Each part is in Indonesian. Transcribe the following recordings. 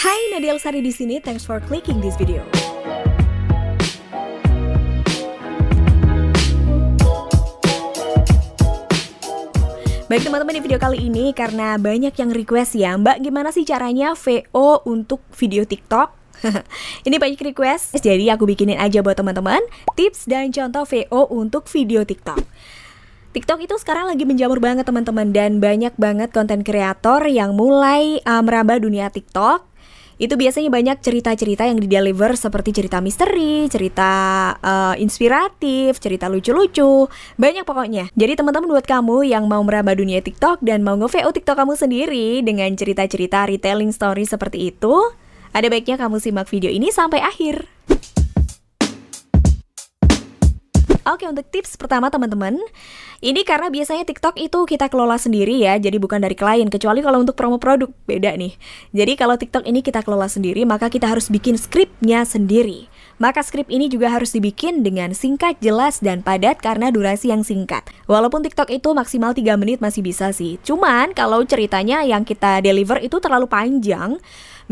Hai, Nadia Elsari di sini. Thanks for clicking this video. Baik teman-teman di video kali ini karena banyak yang request ya Mbak gimana sih caranya VO untuk video TikTok? ini banyak request jadi aku bikinin aja buat teman-teman tips dan contoh VO untuk video TikTok TikTok itu sekarang lagi menjamur banget teman-teman dan banyak banget konten kreator yang mulai uh, merambah dunia TikTok itu biasanya banyak cerita-cerita yang dideliver seperti cerita misteri, cerita uh, inspiratif, cerita lucu-lucu, banyak pokoknya. Jadi teman-teman buat kamu yang mau meraba dunia TikTok dan mau nge-VO TikTok kamu sendiri dengan cerita-cerita retelling story seperti itu, ada baiknya kamu simak video ini sampai akhir. Oke, untuk tips pertama teman-teman, ini karena biasanya TikTok itu kita kelola sendiri ya, jadi bukan dari klien, kecuali kalau untuk promo produk, beda nih. Jadi kalau TikTok ini kita kelola sendiri, maka kita harus bikin skripnya sendiri maka skrip ini juga harus dibikin dengan singkat, jelas, dan padat karena durasi yang singkat. Walaupun TikTok itu maksimal 3 menit masih bisa sih. Cuman kalau ceritanya yang kita deliver itu terlalu panjang,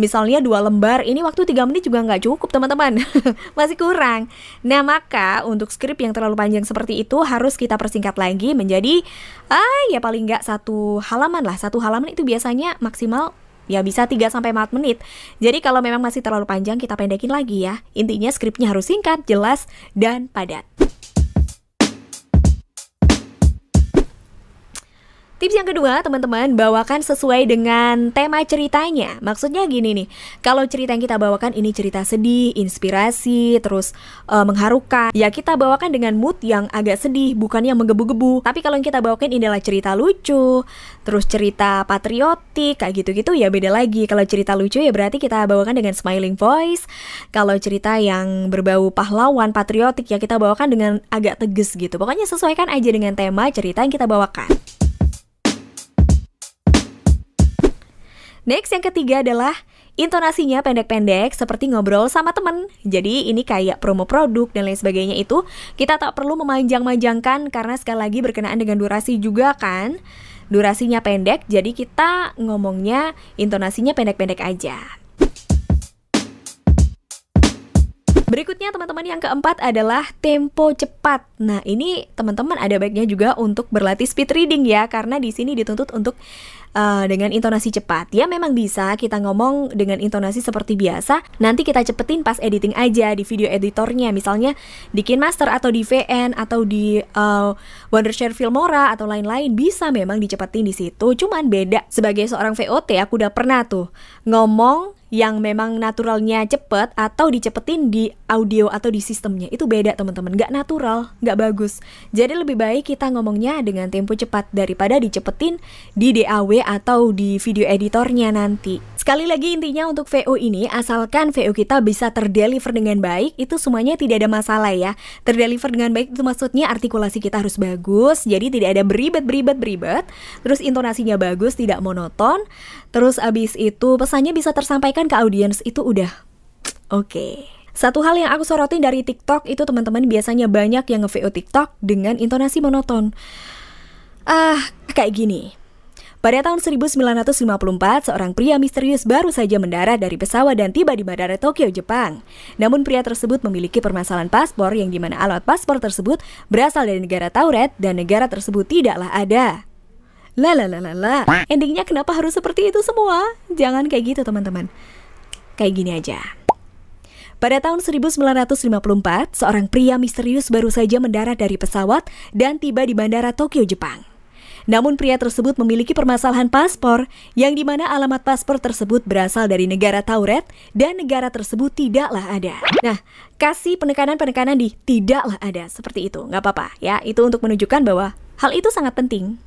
misalnya dua lembar, ini waktu 3 menit juga nggak cukup teman-teman. masih kurang. Nah maka untuk skrip yang terlalu panjang seperti itu harus kita persingkat lagi menjadi ah ya paling nggak satu halaman lah. Satu halaman itu biasanya maksimal ya bisa 3 sampai 4 menit. Jadi kalau memang masih terlalu panjang kita pendekin lagi ya. Intinya skripnya harus singkat, jelas, dan padat. Tips yang kedua, teman-teman, bawakan sesuai dengan tema ceritanya. Maksudnya gini nih, kalau cerita yang kita bawakan ini cerita sedih, inspirasi, terus uh, mengharukan, ya kita bawakan dengan mood yang agak sedih, bukan yang menggebu-gebu. Tapi kalau yang kita bawakan ini adalah cerita lucu, terus cerita patriotik, kayak gitu-gitu ya beda lagi. Kalau cerita lucu ya berarti kita bawakan dengan smiling voice. Kalau cerita yang berbau pahlawan, patriotik ya kita bawakan dengan agak tegas gitu. Pokoknya sesuaikan aja dengan tema cerita yang kita bawakan. Next yang ketiga adalah intonasinya pendek-pendek seperti ngobrol sama temen. Jadi ini kayak promo produk dan lain sebagainya itu kita tak perlu memanjang-manjangkan karena sekali lagi berkenaan dengan durasi juga kan. Durasinya pendek, jadi kita ngomongnya intonasinya pendek-pendek aja. Berikutnya teman-teman yang keempat adalah tempo cepat. Nah, ini teman-teman ada baiknya juga untuk berlatih speed reading ya karena di sini dituntut untuk uh, dengan intonasi cepat. Ya memang bisa kita ngomong dengan intonasi seperti biasa. Nanti kita cepetin pas editing aja di video editornya, misalnya di KineMaster atau di VN atau di uh, Wondershare Filmora atau lain-lain bisa memang dicepetin di situ. Cuman beda. Sebagai seorang VOT aku udah pernah tuh ngomong yang memang naturalnya cepet atau dicepetin di audio atau di sistemnya itu beda teman-teman nggak natural nggak bagus jadi lebih baik kita ngomongnya dengan tempo cepat daripada dicepetin di DAW atau di video editornya nanti. Sekali lagi intinya untuk VO ini asalkan VO kita bisa terdeliver dengan baik itu semuanya tidak ada masalah ya. Terdeliver dengan baik itu maksudnya artikulasi kita harus bagus, jadi tidak ada beribet-beribet-beribet, terus intonasinya bagus, tidak monoton. Terus abis itu pesannya bisa tersampaikan ke audiens itu udah oke. Okay. Satu hal yang aku sorotin dari TikTok itu teman-teman biasanya banyak yang nge-VO TikTok dengan intonasi monoton. Ah, kayak gini. Pada tahun 1954, seorang pria misterius baru saja mendarat dari pesawat dan tiba di bandara Tokyo, Jepang. Namun pria tersebut memiliki permasalahan paspor yang dimana alat paspor tersebut berasal dari negara Tauret dan negara tersebut tidaklah ada. La la la Endingnya kenapa harus seperti itu semua? Jangan kayak gitu teman-teman. Kayak gini aja. Pada tahun 1954, seorang pria misterius baru saja mendarat dari pesawat dan tiba di bandara Tokyo, Jepang. Namun pria tersebut memiliki permasalahan paspor yang dimana alamat paspor tersebut berasal dari negara Tauret dan negara tersebut tidaklah ada. Nah, kasih penekanan-penekanan di tidaklah ada seperti itu. Nggak apa-apa ya, itu untuk menunjukkan bahwa hal itu sangat penting.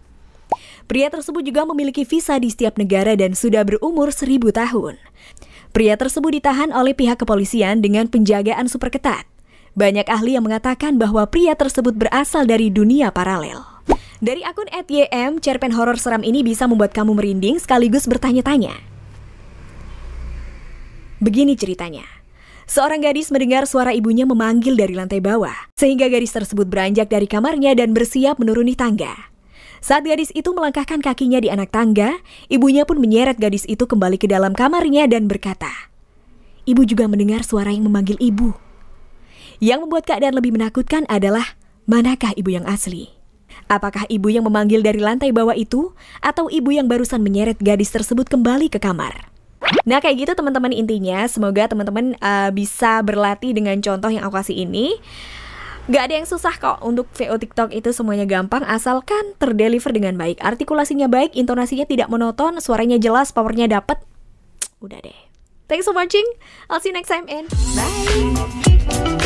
Pria tersebut juga memiliki visa di setiap negara dan sudah berumur seribu tahun. Pria tersebut ditahan oleh pihak kepolisian dengan penjagaan super ketat. Banyak ahli yang mengatakan bahwa pria tersebut berasal dari dunia paralel. Dari akun @ym, cerpen horor seram ini bisa membuat kamu merinding sekaligus bertanya-tanya. Begini ceritanya. Seorang gadis mendengar suara ibunya memanggil dari lantai bawah, sehingga gadis tersebut beranjak dari kamarnya dan bersiap menuruni tangga. Saat gadis itu melangkahkan kakinya di anak tangga, ibunya pun menyeret gadis itu kembali ke dalam kamarnya dan berkata, Ibu juga mendengar suara yang memanggil ibu. Yang membuat keadaan lebih menakutkan adalah manakah ibu yang asli. Apakah ibu yang memanggil dari lantai bawah itu atau ibu yang barusan menyeret gadis tersebut kembali ke kamar? Nah kayak gitu teman-teman intinya semoga teman-teman uh, bisa berlatih dengan contoh yang aku kasih ini. Gak ada yang susah kok untuk VO TikTok itu semuanya gampang asalkan terdeliver dengan baik. Artikulasinya baik, intonasinya tidak monoton, suaranya jelas, powernya dapet. Udah deh. Thanks for watching. I'll see you next time and bye.